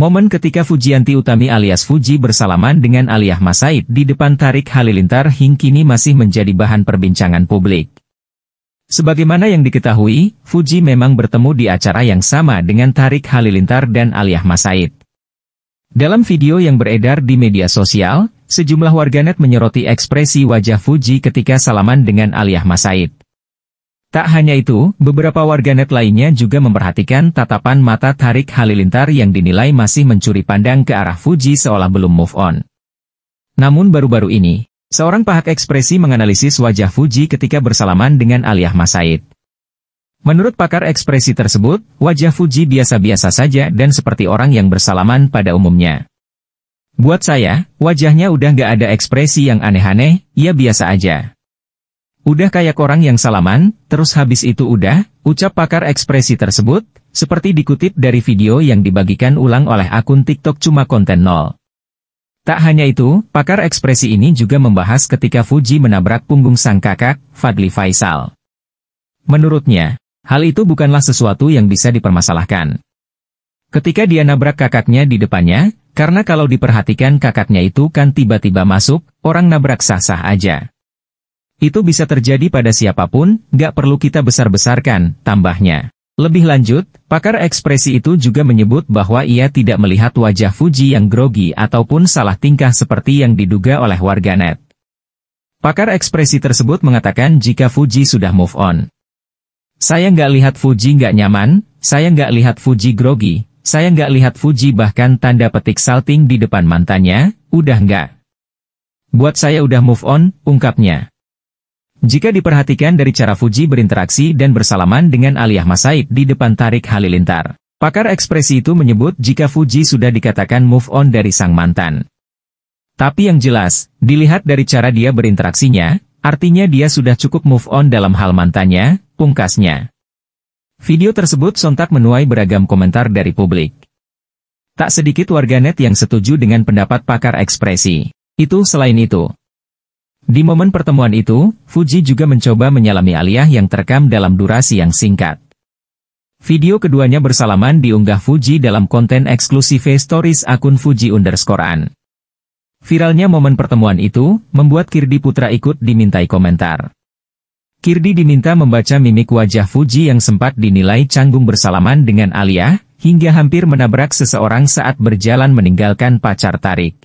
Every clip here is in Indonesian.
Momen ketika Fujianti Utami alias Fuji bersalaman dengan Aliyah Masaid di depan Tarik Halilintar hingga kini masih menjadi bahan perbincangan publik. Sebagaimana yang diketahui, Fuji memang bertemu di acara yang sama dengan Tarik Halilintar dan Aliyah Masaid. Dalam video yang beredar di media sosial, sejumlah warganet menyoroti ekspresi wajah Fuji ketika salaman dengan Aliyah Masaid. Tak hanya itu, beberapa warganet lainnya juga memperhatikan tatapan mata Tarik Halilintar yang dinilai masih mencuri pandang ke arah Fuji seolah belum move on. Namun baru-baru ini, seorang pahak ekspresi menganalisis wajah Fuji ketika bersalaman dengan Aliyah Masaid. Menurut pakar ekspresi tersebut, wajah Fuji biasa-biasa saja dan seperti orang yang bersalaman pada umumnya. Buat saya, wajahnya udah gak ada ekspresi yang aneh-aneh, ya biasa aja. Udah kayak orang yang salaman, terus habis itu udah, ucap pakar ekspresi tersebut, seperti dikutip dari video yang dibagikan ulang oleh akun TikTok Cuma Konten Nol. Tak hanya itu, pakar ekspresi ini juga membahas ketika Fuji menabrak punggung sang kakak, Fadli Faisal. Menurutnya, hal itu bukanlah sesuatu yang bisa dipermasalahkan. Ketika dia nabrak kakaknya di depannya, karena kalau diperhatikan kakaknya itu kan tiba-tiba masuk, orang nabrak sah-sah aja. Itu bisa terjadi pada siapapun, gak perlu kita besar-besarkan, tambahnya. Lebih lanjut, pakar ekspresi itu juga menyebut bahwa ia tidak melihat wajah Fuji yang grogi ataupun salah tingkah seperti yang diduga oleh warganet. Pakar ekspresi tersebut mengatakan jika Fuji sudah move on. Saya nggak lihat Fuji nggak nyaman, saya nggak lihat Fuji grogi, saya nggak lihat Fuji bahkan tanda petik salting di depan mantannya, udah nggak. Buat saya udah move on, ungkapnya. Jika diperhatikan dari cara Fuji berinteraksi dan bersalaman dengan Aliyah Masaib di depan Tarik Halilintar. Pakar ekspresi itu menyebut jika Fuji sudah dikatakan move on dari sang mantan. Tapi yang jelas, dilihat dari cara dia berinteraksinya, artinya dia sudah cukup move on dalam hal mantannya, pungkasnya. Video tersebut sontak menuai beragam komentar dari publik. Tak sedikit warganet yang setuju dengan pendapat pakar ekspresi. Itu selain itu, di momen pertemuan itu, Fuji juga mencoba menyalami Aliyah yang terekam dalam durasi yang singkat. Video keduanya bersalaman diunggah Fuji dalam konten eksklusif stories akun Fuji underscore an. Viralnya momen pertemuan itu, membuat Kirdi Putra ikut dimintai komentar. Kirdi diminta membaca mimik wajah Fuji yang sempat dinilai canggung bersalaman dengan Aliyah, hingga hampir menabrak seseorang saat berjalan meninggalkan pacar tarik.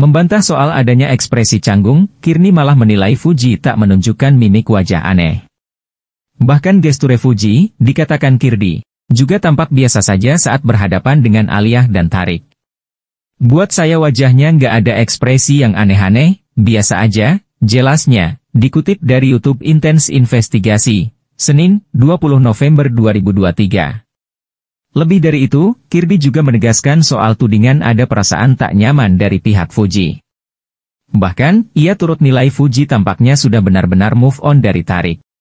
Membantah soal adanya ekspresi canggung, Kirni malah menilai Fuji tak menunjukkan mimik wajah aneh. Bahkan gesture Fuji, dikatakan Kirdi, juga tampak biasa saja saat berhadapan dengan Aliyah dan Tarik. Buat saya wajahnya nggak ada ekspresi yang aneh-aneh, biasa aja, jelasnya, dikutip dari YouTube Intense Investigasi, Senin, 20 November 2023. Lebih dari itu, Kirby juga menegaskan soal tudingan ada perasaan tak nyaman dari pihak Fuji. Bahkan, ia turut nilai Fuji tampaknya sudah benar-benar move on dari Tarik.